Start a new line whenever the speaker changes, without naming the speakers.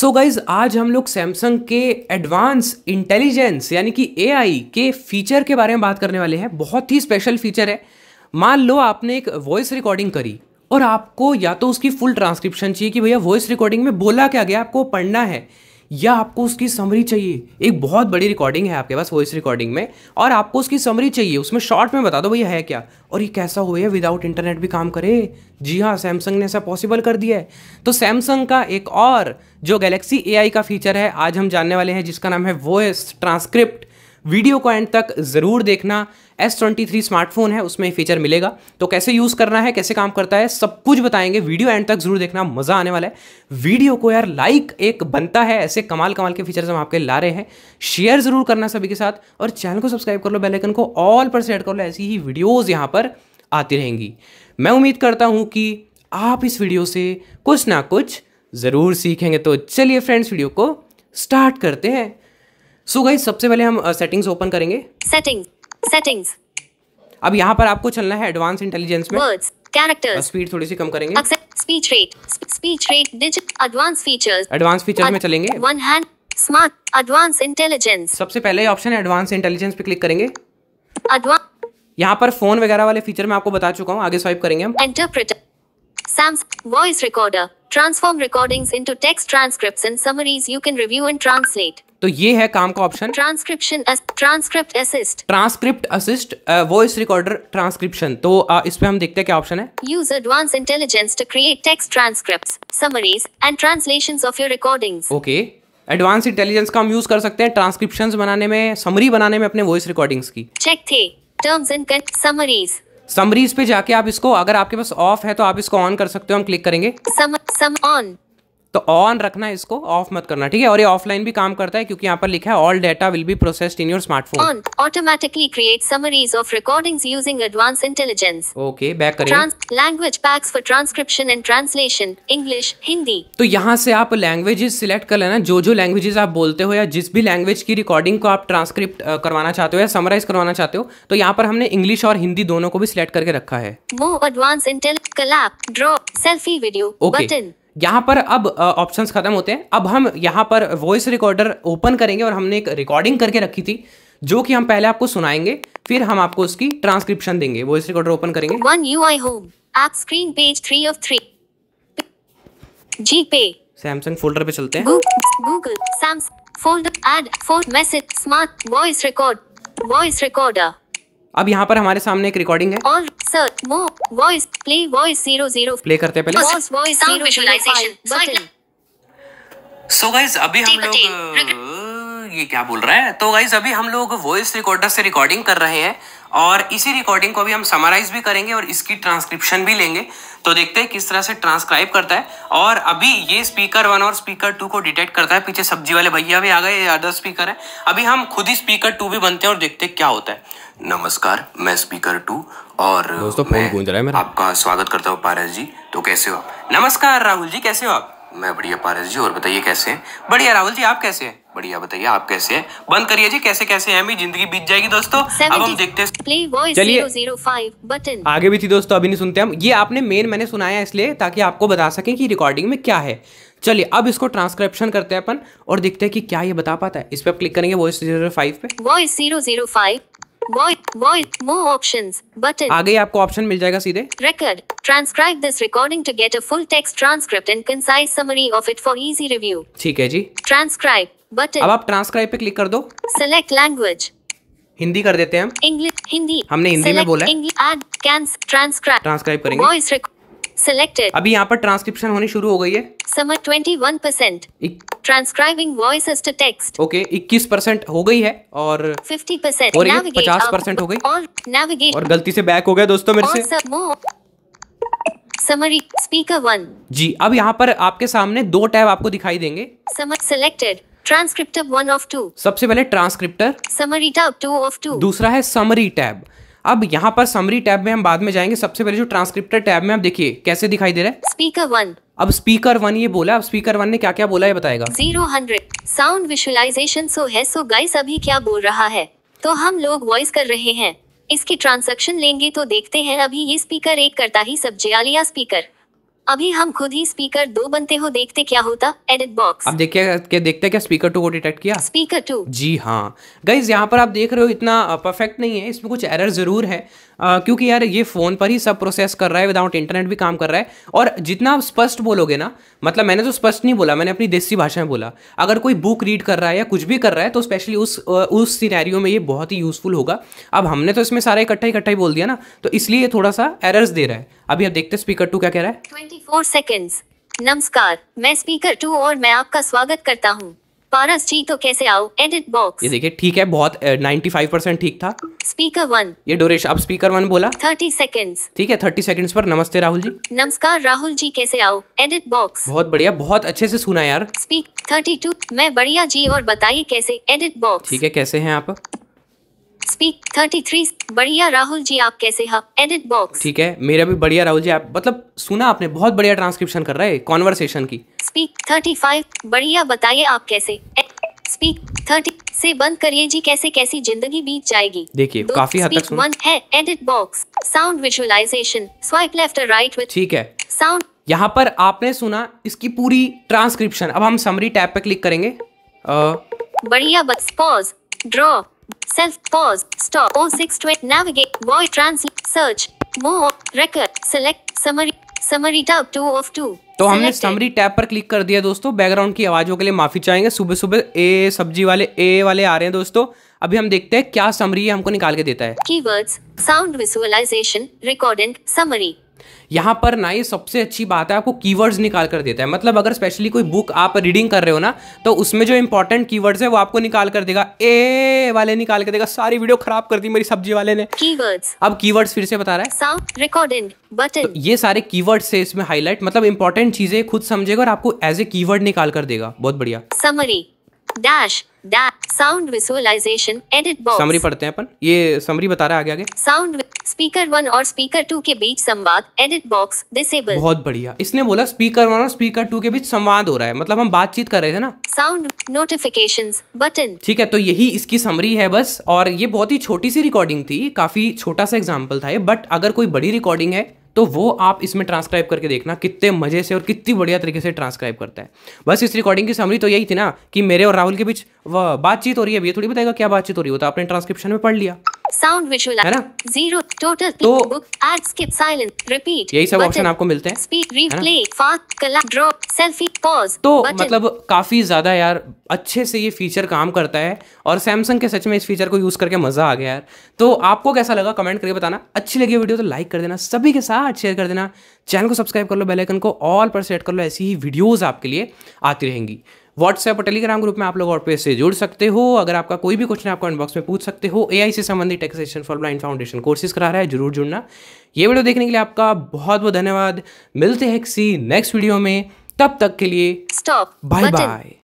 सो so guys आज हम लोग सैमसंग के एडवांस इंटेलिजेंस यानी कि ए के फीचर के बारे में बात करने वाले हैं बहुत ही स्पेशल फीचर है मान लो आपने एक वॉइस रिकॉर्डिंग करी और आपको या तो उसकी फुल ट्रांसक्रिप्शन चाहिए कि भैया वॉइस रिकॉर्डिंग में बोला क्या गया आपको पढ़ना है या आपको उसकी समरी चाहिए एक बहुत बड़ी रिकॉर्डिंग है आपके पास वॉइस रिकॉर्डिंग में और आपको उसकी समरी चाहिए उसमें शॉर्ट में बता दो भैया है क्या और ये कैसा हुआ है विदाउट इंटरनेट भी काम करे जी हाँ सैमसंग ने ऐसा पॉसिबल कर दिया है तो सैमसंग का एक और जो गैलेक्सी ए का फीचर है आज हम जानने वाले हैं जिसका नाम है वॉइस ट्रांसक्रिप्ट वीडियो को एंड तक ज़रूर देखना एस ट्वेंटी थ्री स्मार्टफोन है उसमें फीचर मिलेगा तो कैसे यूज़ करना है कैसे काम करता है सब कुछ बताएंगे वीडियो एंड तक ज़रूर देखना मज़ा आने वाला है वीडियो को यार लाइक एक बनता है ऐसे कमाल कमाल के फीचर्स हम आपके ला रहे हैं शेयर ज़रूर करना सभी के साथ और चैनल को सब्सक्राइब कर लो बेलाइकन को ऑल पर सेट कर लो ऐसी ही वीडियोज़ यहां पर आती रहेंगी मैं उम्मीद करता हूं कि आप इस वीडियो से कुछ ना कुछ ज़रूर सीखेंगे तो चलिए फ्रेंड्स वीडियो को स्टार्ट करते हैं सो गई सबसे पहले हम सेटिंग्स uh, ओपन करेंगे
सेटिंग सेटिंग्स
अब यहाँ पर आपको चलना है एडवांस इंटेलिजेंस में Words. स्पीड थोड़ी सी कम करेंगे
speech rate speech rate digit advance features advance features में चलेंगे one hand smart advance intelligence सबसे पहले ऑप्शन है एडवांस
इंटेलिजेंस पे क्लिक करेंगे एडवांस यहाँ पर फोन वगैरह वाले फीचर मैं आपको बता चुका हूँ आगे स्वाइप करेंगे हम
interpreter Sam's voice recorder transform recordings into text transcripts and summaries you can review and translate
तो ये है काम का
option transcription transcript assist
transcript assist voice recorder transcription तो uh, इस पे हम देखते हैं क्या ऑप्शन है
use advance intelligence to create text transcript summaries and translation of your recordings
okay advance intelligence का हम यूज कर सकते हैं ट्रांसक्रिप्शन बनाने में समरी बनाने में अपने वॉइस रिकॉर्डिंग्स की
चेक थे टर्म्स एंड समरीज
समरीज पे जाके आप इसको अगर आपके पास ऑफ है तो आप इसको ऑन कर सकते हो हम क्लिक करेंगे सम सम ऑन तो ऑन रखना इसको ऑफ मत करना ठीक है और ये ऑफलाइन भी काम करता है क्योंकि यहाँ पर लिखा है all data will be processed in your smartphone
automatically create summaries of recordings using advance intelligence
okay back करें
language packs for transcription and translation English Hindi
तो यहाँ से आप लैंग्वेजेस सिलेक्ट कर लेना जो जो लैंग्वेजेस आप बोलते हो या जिस भी लैंग्वेज की रिकॉर्डिंग को आप ट्रांसक्रिप्ट करवाना चाहते हो या समराइज करवाना चाहते हो तो यहाँ पर हमने इंग्लिश और हिंदी दोनों को भी सिलेक्ट करके रखा है
वो एडवांस इंटेल कलाप ड्रॉप सेल्फी वीडियो बटन
यहाँ पर अब ऑप्शन ख़त्म होते हैं अब हम यहाँ पर वॉइस रिकॉर्डर ओपन करेंगे और हमने एक रिकॉर्डिंग करके रखी थी जो कि हम पहले आपको सुनाएंगे फिर हम आपको उसकी ट्रांसक्रिप्शन देंगे वॉइस रिकॉर्डर ओपन करेंगे
one UI home app screen page three of three जी पे
सैमसंग फोल्डर पे चलते हैं
Google Samsung folder add fold message smart voice record voice recorder
अब यहाँ पर हमारे सामने एक रिकॉर्डिंग है
प्ले प्ले करते पहले
सो गाइस अभी हम लोग ये क्या बोल रहा है तो गाइज अभी हम लोग वॉइस रिकॉर्डर से रिकॉर्डिंग कर रहे हैं और इसी रिकॉर्डिंग को अभी हम समराइज भी करेंगे और इसकी ट्रांसक्रिप्शन भी लेंगे तो देखते हैं किस तरह से ट्रांसक्राइब करता है और अभी ये स्पीकर वन और स्पीकर टू को डिटेक्ट करता है पीछे सब्जी वाले भैया भी आ गए अदर स्पीकर है अभी हम खुद ही स्पीकर टू भी बनते हैं और देखते हैं क्या होता है नमस्कार मैं स्पीकर टू और दोस्तों मैं रहा है मेरा आपका स्वागत करता हूँ पारस जी तो कैसे हो आप नमस्कार राहुल जी कैसे हो आप मैं बढ़िया पारस जी और बताइए कैसे हैं बढ़िया राहुल जी आप कैसे हैं बढ़िया बताइए आप कैसे हैं बंद करिए जी कैसे कैसे हैं भी जिंदगी बीत जाएगी दोस्तों
अब हम देखते हैं चलिए
आगे भी थी दोस्तों अभी नहीं सुनते हम ये आपने मेन मैंने सुनाया इसलिए ताकि आपको बता सकें कि रिकॉर्डिंग में क्या है चलिए अब इसको ट्रांसक्रिप्शन करते हैं अपन और देखते हैं कि क्या ये बता पाता है इस पर आप क्लिक करेंगे वॉइस जीरो फाइव पे
voice zero zero five button आगे
आपको ऑप्शन मिल जाएगा सीधे
record transcribe this recording to get a full text transcript and concise summary of it for easy review ठीक है जी ट्रांसक्राइब बटन अब आप
ट्रांसक्राइब पे क्लिक कर दो
सेलेक्ट लैंग्वेज
हिंदी कर देते हैं
इंग्लिश हिंदी हमने हिंदी में बोला ट्रांसक्राइब ट्रांसक्राइब करेंगे वॉइस अभी
यहाँ पर ट्रांसक्रिप्शन होनी शुरू हो गई है
summary twenty one percent transcribing voice as to text
okay इक्कीस परसेंट हो गई है और
फिफ्टी परसेंट और पचास परसेंट हो गई और नेविगेट और गलती
से बैक हो गया दोस्तों मेरे से
समरी स्पीकर वन
जी अब यहाँ पर आपके सामने दो टैब आपको दिखाई देंगे
summary selected transcript one of two
सबसे पहले transcript
summary tab two of two दूसरा है
समरी टैब अब यहाँ पर समरी टैब में हम बाद में जाएंगे सबसे पहले जो ट्रांसक्रिप्टर टैब में आप देखिए कैसे दिखाई दे रहा है
स्पीकर वन
अब स्पीकर वन ये बोला अब स्पीकर वन ने क्या क्या बोला ये बताएगा zero
hundred sound visualization so है सो गाइस अभी क्या बोल रहा है तो हम लोग वॉइस कर रहे हैं इसकी ट्रांसक्शन लेंगे तो देखते हैं अभी ये स्पीकर एक करता ही सब स्पीकर अभी हम खुद ही स्पीकर दो बनते हो देखते क्या होता एडिट बॉक्स अब
देखिए क्या देखते हैं क्या स्पीकर टू को डिटेक्ट किया स्पीकर टू जी हाँ गाइज यहाँ पर आप देख रहे हो इतना परफेक्ट नहीं है इसमें कुछ एरर जरूर है क्योंकि यार ये फ़ोन पर ही सब प्रोसेस कर रहा है विदाउट इंटरनेट भी काम कर रहा है और जितना आप स्पष्ट बोलोगे ना मतलब मैंने तो स्पष्ट नहीं बोला मैंने अपनी देसी भाषा में बोला अगर कोई बुक रीड कर रहा है या कुछ भी कर रहा है तो स्पेशली उस उस सीनैरियो में ये बहुत ही यूज़फुल होगा अब हमने तो इसमें सारा इकट्ठा इकट्ठा ही बोल दिया ना तो इसलिए ये थोड़ा सा एरर्स दे रहा है अभी आप देखते स्पीकर टू क्या कह रहा है
ट्वेंटी फोर नमस्कार मैं स्पीकर टू और मैं आपका स्वागत करता हूँ पारस जी तो कैसे आओ एडिट बॉक्स
ये देखिए ठीक है बहुत नाइन्टी फाइव परसेंट ठीक था
स्पीकर वन
ये डोरेश अब स्पीकर वन बोला
थर्टी सेकंड
ठीक है थर्टी सेकंड पर नमस्ते राहुल जी
नमस्कार राहुल जी कैसे आओ एडिट बॉक्स
बहुत बढ़िया बहुत अच्छे से सुना यार
स्पीक थर्टी टू मैं बढ़िया जी और बताइए कैसे एडिट बॉक्स ठीक
है कैसे हैं आप
स्पीक बढ़िया राहुल जी आप कैसे हैं एडिट बॉक्स
ठीक है मेरा भी बढ़िया राहुल जी आप मतलब सुना आपने बहुत बढ़िया ट्रांसक्रिप्शन कर रहे हैं कॉन्वर्सेशन की
स्पीक थर्टी फाइव बढ़िया बताइए आप कैसे स्पीक थर्टी से बंद करिए जी कैसे कैसी जिंदगी बीत जाएगी देखिए काफी हद तक वन है edit box sound visualization swipe left right with ठीक है साउंड
यहाँ पर आपने सुना इसकी पूरी ट्रांसक्रिप्शन अब हम समरी टैब पे क्लिक करेंगे आ...
बढ़िया बस pause draw Self pause. Stop. O oh, six to Navigate. void translate. Search. More. Record. Select. Summary. summary tab two of two.
तो हमने समरी टैब पर क्लिक कर दिया दोस्तों बैकग्राउंड की आवाज़ों के लिए माफ़ी चाहेंगे सुबह सुबह ए सब्जी वाले ए वाले आ रहे हैं दोस्तों अभी हम देखते हैं क्या समरी हमको निकाल के देता है
keywords sound visualization record summary
यहाँ पर ना ये सबसे अच्छी बात है आपको कीवर्ड्स निकाल कर देता है मतलब अगर स्पेशली कोई बुक आप रीडिंग कर रहे हो ना तो उसमें जो इंपॉर्टेंट कीवर्ड्स है वो आपको निकाल कर देगा ए वाले निकाल कर देगा सारी वीडियो खराब कर दी मेरी सब्जी वाले ने कीवर्ड्स अब कीवर्ड्स फिर से बता रहा है
साउंड रिकॉर्डिंग बटन तो
ये सारे कीवर्ड्स है इसमें हाईलाइट मतलब इंपॉर्टेंट चीजें खुद समझेगा और आपको एज ए कीवर्ड निकाल कर देगा बहुत बढ़िया
summary dash sound visualization edit box summary
पढ़ते हैं अपन ये समरी बता रहा है आगे आगे
साउंड स्पीकर वन और स्पीकर टू के बीच संवाद एडिट बॉक्स डिसेबल बहुत
बढ़िया इसने बोला स्पीकर वन और स्पीकर टू के बीच संवाद हो रहा है मतलब हम बातचीत कर रहे थे ना
साउंड नोटिफिकेशन बटन
ठीक है तो यही इसकी समरी है बस और ये बहुत ही छोटी सी रिकॉर्डिंग थी काफी छोटा सा एग्जाम्पल था ये बट अगर कोई बड़ी रिकॉर्डिंग है तो वो आप इसमें ट्रांसक्राइब करके देखना कितने मजे से और कितनी बढ़िया तरीके से ट्रांसक्राइब करता है बस इस रिकॉर्डिंग की समरी तो यही थी ना कि मेरे और राहुल के बीच बातचीत हो रही है अभी थोड़ी बताएगा क्या बातचीत हो रही हो तो आपने ट्रांसक्रिप्शन में पढ़ लिया
साउंड विजुअल है ना जीरो टोटल तो एड स्किप साइलेंट रिपीट यही सब ऑप्शन आपको मिलते हैं speed replay fast colour drop selfie pause तो मतलब
काफी ज्यादा यार अच्छे से ये फीचर काम करता है और सैमसंग के सच में इस फीचर को यूज करके मजा आ गया यार तो आपको कैसा लगा कमेंट करके बताना अच्छी लगी वीडियो तो लाइक कर देना सभी के साथ शेयर कर देना चैनल को सब्सक्राइब कर लो बेल आइकन को ऑल पर सेट कर लो ऐसी ही वीडियोस आपके लिए आती रहेंगी व्हाट्सएप और टेलीग्राम ग्रुप में आप लोग आउटपेज से जुड़ सकते हो अगर आपका कोई भी क्वेश्चन आपको इनबॉक्स में पूछ सकते हो ए से संबंधित taxation for blind foundation courses करा रहा है जरूर जुड़ना ये वीडियो देखने के लिए आपका बहुत बहुत धन्यवाद मिलते हैं किसी नेक्स्ट वीडियो में तब तक के लिए बाय बाय